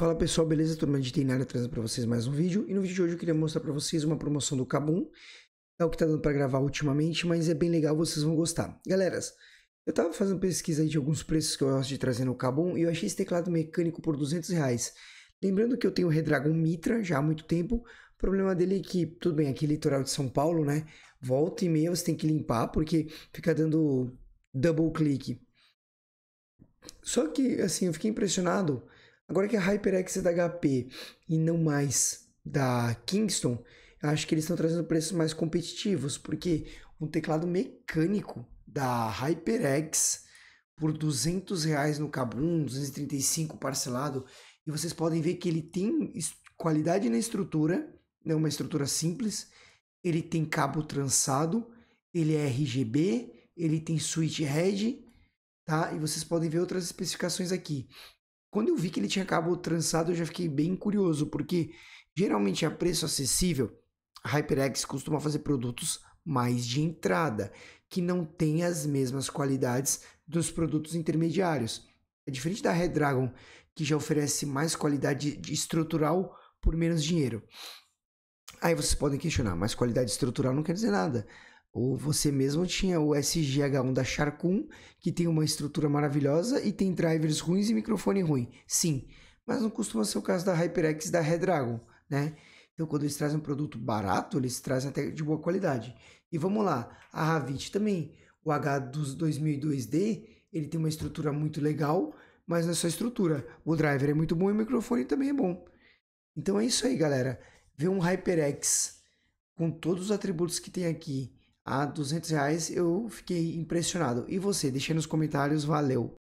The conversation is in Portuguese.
Fala pessoal, beleza? Turma de Itinário trazendo para vocês mais um vídeo. E no vídeo de hoje eu queria mostrar para vocês uma promoção do Kabum. É o que tá dando para gravar ultimamente, mas é bem legal, vocês vão gostar. Galeras, eu tava fazendo pesquisa aí de alguns preços que eu gosto de trazer no Kabum e eu achei esse teclado mecânico por 200 reais. Lembrando que eu tenho o Redragon Mitra já há muito tempo. O problema dele é que, tudo bem, aqui é litoral de São Paulo, né? Volta e meia você tem que limpar porque fica dando double clique. Só que, assim, eu fiquei impressionado Agora que a HyperX é da HP e não mais da Kingston, acho que eles estão trazendo preços mais competitivos, porque um teclado mecânico da HyperX por 200 reais no Kabum, 235 parcelado, e vocês podem ver que ele tem qualidade na estrutura, é uma estrutura simples, ele tem cabo trançado, ele é RGB, ele tem switch head, tá? E vocês podem ver outras especificações aqui. Quando eu vi que ele tinha cabo trançado, eu já fiquei bem curioso, porque geralmente a preço acessível, a HyperX costuma fazer produtos mais de entrada, que não tem as mesmas qualidades dos produtos intermediários. É diferente da Redragon, que já oferece mais qualidade estrutural por menos dinheiro. Aí vocês podem questionar, mas qualidade estrutural não quer dizer nada. Ou você mesmo tinha o SGH1 da Sharkun, que tem uma estrutura maravilhosa e tem drivers ruins e microfone ruim. Sim, mas não costuma ser o caso da HyperX da Redragon, né? Então, quando eles trazem um produto barato, eles trazem até de boa qualidade. E vamos lá, a Ravit também. O H dos 2002D, ele tem uma estrutura muito legal, mas não é só estrutura. O driver é muito bom e o microfone também é bom. Então é isso aí, galera. Ver um HyperX com todos os atributos que tem aqui a 200 reais eu fiquei impressionado. E você? aí nos comentários, valeu!